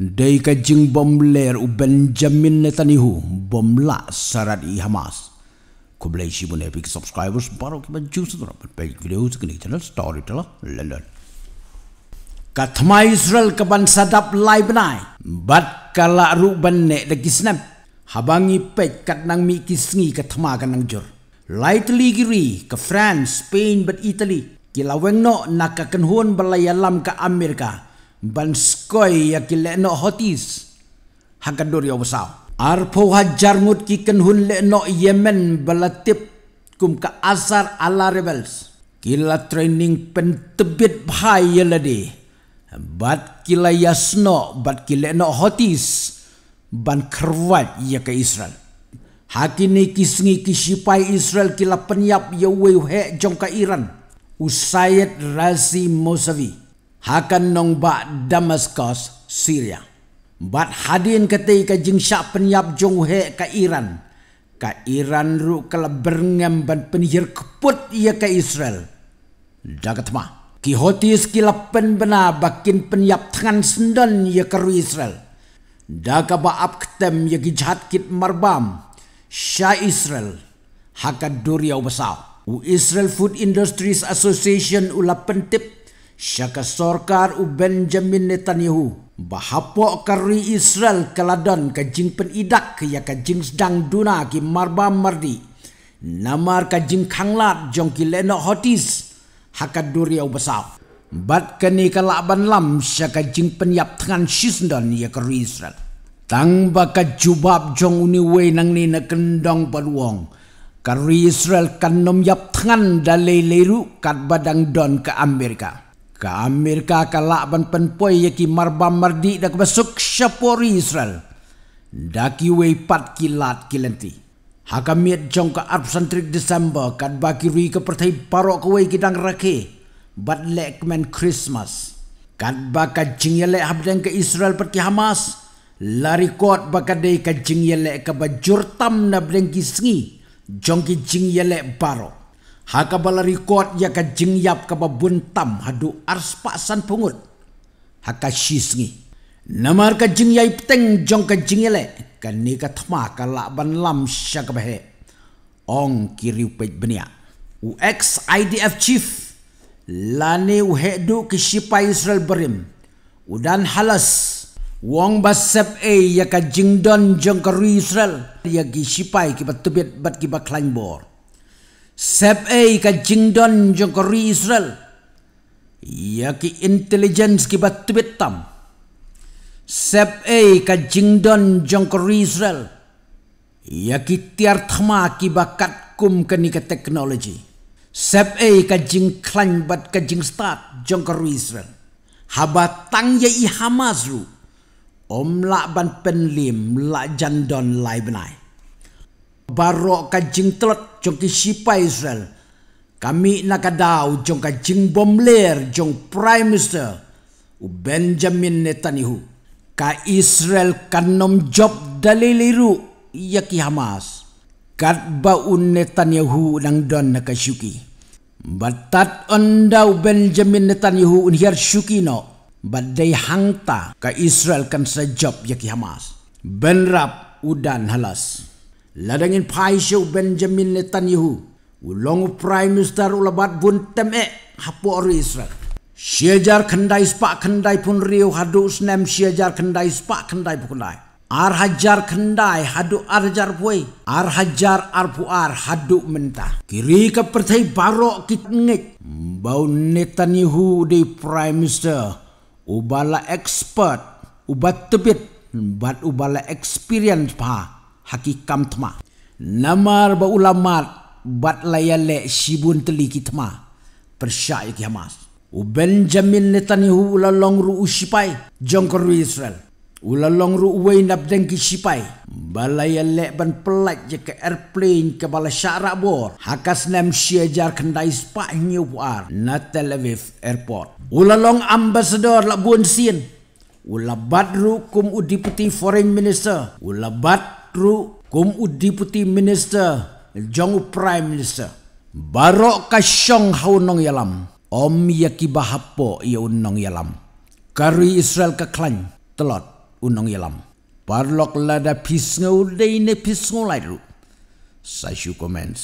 day ka jing bom leer u benjamin netanyahu bom la sarat i hamas ku blay shi bun epic subscribers baru ki ban juice dro ban pe video ki ni channel story tala lelal. kathma israel ka ban sadap live nai bat kala ru ban ne de kisnap habangi pe kat nang mi kisngi ka thma nang jor lightly giri ke france spain but italy Kilaweng no kenhun balayalam ke Amerika Bans skoi yaki no hotis hakadur yo besar arpo hajar ngut ki kenhun lekno yemen belatip kum ka asar ala rebels kila training pentebit bhai yeladi bat kila yasno bat kila no hotis ban kerwat ya ke israel hakini kisngi kisipai israel kila penyap ya wewe jong ka iran usayet rasi mosavi hakan nong ba Damascus, Syria. Bat hadin kata ika jingsyak penyap jonghe ka Iran. Ka Iran ru kala berngam ban penyir keput ia ka Israel. Dagat ma. Ki hotis kila penbena bakin penyap tangan sendan ia ka Israel. Daka ba ap ketem ia gijat kit marbam. sya Israel. Hakat duriau besar. U Israel Food Industries Association ulah pentip Syaka Sorkar u Benjamin Netanyahu bahapok kari Israel keladon ke jing penidak ke ya ke jing sedang duna ki marba mardi. Namar ke jing kanglat jong ki leno hotis hakad duriau besar. Bat kini ke laban lam syaka jing penyap tengan shisndon ya kari Israel. Tang baka jubab jong uni wei nang ni nekendong paluong. Kari Israel kan nom yap tengan dalai leru kat badang don ke Amerika. Kamir ka kalak ban pen poi marba mardi dak besuk syapori Israel. Daki wei pat kilat kilenti. Hakamiet jong ka arp santrik Desember kat baki rui ke pertai parok ke wei kidang rake. Bat lek men Christmas. Kat baka jing ya lek habden ke Israel perti Hamas. Lari kuat baka dek ka jing ya lek ke bajur tam na bedeng sengi. Jong ki jing lek parok. Hakabala rikot ya ka jingyap ka babuntam hadu ars pasan pungut. Haka shisngi. Namar ka jingyai pteng jong ka jingyale. Kani ka thma ka laban lam sya ka bahe. Ong kiri upaj benia. U ex IDF chief. Lani u hedu ki shipa Israel berim. Udan halas. Wong basep e ya ka jingdon jong ka ru Israel. Ya ki shipa ki batubit bat ki baklanbor sepai ka jingdon jo kori Israel. Ya ki intelligence ki bat tubit tam. Sepai ka jingdon jo kori Israel. Ya ki tiar thma ki bakat kum ka ni ka technology. Sepai ka jing klang bat ka jing start jo kori Israel. Habatang ya i Hamas Om la ban penlim la jandon laibnai. Barok ka jing telot jong ki sipa Israel. Kami nakadaw jong ka jing bomler jong prime minister u Benjamin Netanyahu. Ka Israel kan nom job daliliru iya ki Hamas. Kat ba un Netanyahu nang don nakasyuki. Batat onda u Benjamin Netanyahu unhir syuki no. Badai hangta ka Israel kan sejob yaki Hamas. Benrap udan halas ladangin pai benjamin netanyahu ulong prime minister ulabat bun teme hapo ori israel Syajar kendai spak kendai pun riu haduk snem syajar kendai spak kendai pukulai. Ar hajar kendai hadu arjar pui. Ar hajar arpu ar haduk mentah. Kiri ke pertai barok kit ngik. Bau Netanyahu di Prime Minister. Ubala expert. Ubat tepit. Bat ubala experience pa haki kamtma namar ba ulamat bat layale shibun teli kitma persya iki hamas u benjamin netanyahu ulalong ru ushipai jongkor ru israel ulalong ru uwein abdeng ki shipai balayale ban pelat je ke airplane ke bala syarak bor hakas nam syajar kendai spak nyewar na tel aviv airport ulalong ambassador labuan sin Ula badru kum u deputy foreign minister. Ula bad Ru Kum U Deputy Minister Jong Prime Minister Barok hau nong Yalam Om Yaki Bahapo Ia Unong Yalam Kari Israel Keklan Telot Unong Yalam Parlok Lada Pisnga Udai Ne Pisnga Lai Ru Sashu Comments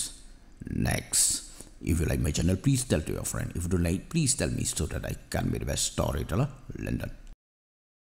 Next If you like my channel, please tell to your friend. If you don't like, please tell me so that I can be the best storyteller. London.